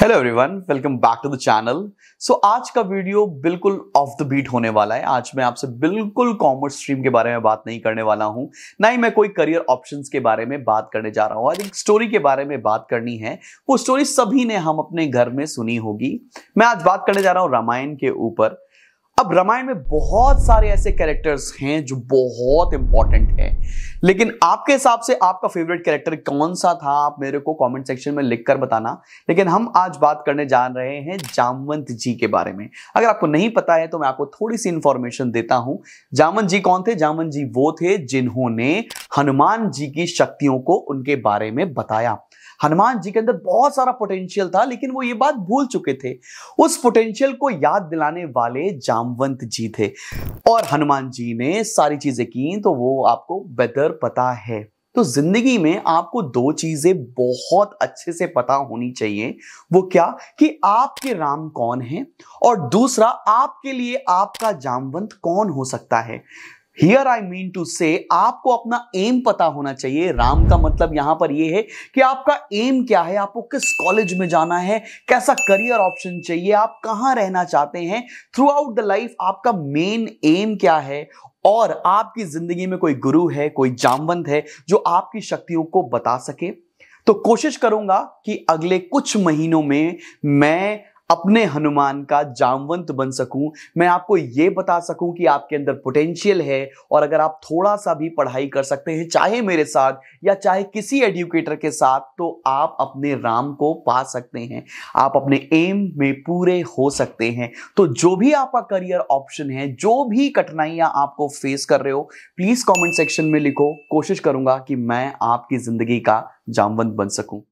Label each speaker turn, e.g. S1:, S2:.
S1: hello everyone welcome back to the channel so आज का video बिल्कुल ऑफ द बीट होने वाला है आज मैं आपसे बिल्कुल कॉमर्स स्ट्रीम के बारे में बात नहीं करने वाला हूं ना ही मैं कोई करियर ऑप्शंस के बारे में बात करने जा रहा हूं आज एक स्टोरी के बारे में बात करनी है वो स्टोरी सभी ने हम अपने घर में सुनी होगी मैं आज बात करने जा रहा हूँ रामायण के ऊपर अब रामायण में बहुत सारे ऐसे कैरेक्टर्स हैं जो बहुत इंपॉर्टेंट हैं लेकिन आपके हिसाब से आपका फेवरेट कैरेक्टर कौन सा था आप मेरे को कमेंट सेक्शन में लिखकर बताना लेकिन हम आज बात करने जा रहे हैं जामवंत जी के बारे में अगर आपको नहीं पता है तो मैं आपको थोड़ी सी इंफॉर्मेशन देता हूं जामवंत जी कौन थे जामवंत जी वो थे जिन्होंने हनुमान जी की शक्तियों को उनके बारे में बताया हनुमान जी के अंदर बहुत सारा पोटेंशियल था लेकिन वो ये बात भूल चुके थे उस पोटेंशियल को याद दिलाने वाले जाम रामवंत जी थे और हनुमान जी ने सारी चीज़ें की तो वो आपको बेहतर पता है तो जिंदगी में आपको दो चीजें बहुत अच्छे से पता होनी चाहिए वो क्या कि आपके राम कौन है और दूसरा आपके लिए आपका जामवंत कौन हो सकता है हियर आई मीन टू से आपको अपना एम पता होना चाहिए राम का मतलब यहां पर यह है कि आपका एम क्या है आपको किस कॉलेज में जाना है कैसा करियर ऑप्शन चाहिए आप कहां रहना चाहते हैं थ्रू आउट द लाइफ आपका मेन एम क्या है और आपकी जिंदगी में कोई गुरु है कोई जामवंत है जो आपकी शक्तियों को बता सके तो कोशिश करूंगा कि अगले कुछ महीनों में मैं अपने हनुमान का जामवंत बन सकूं मैं आपको ये बता सकूं कि आपके अंदर पोटेंशियल है और अगर आप थोड़ा सा भी पढ़ाई कर सकते हैं चाहे मेरे साथ या चाहे किसी एडुकेटर के साथ तो आप अपने राम को पा सकते हैं आप अपने एम में पूरे हो सकते हैं तो जो भी आपका करियर ऑप्शन है जो भी कठिनाइयां आपको फेस कर रहे हो प्लीज कॉमेंट सेक्शन में लिखो कोशिश करूंगा कि मैं आपकी जिंदगी का जामवंत बन सकूं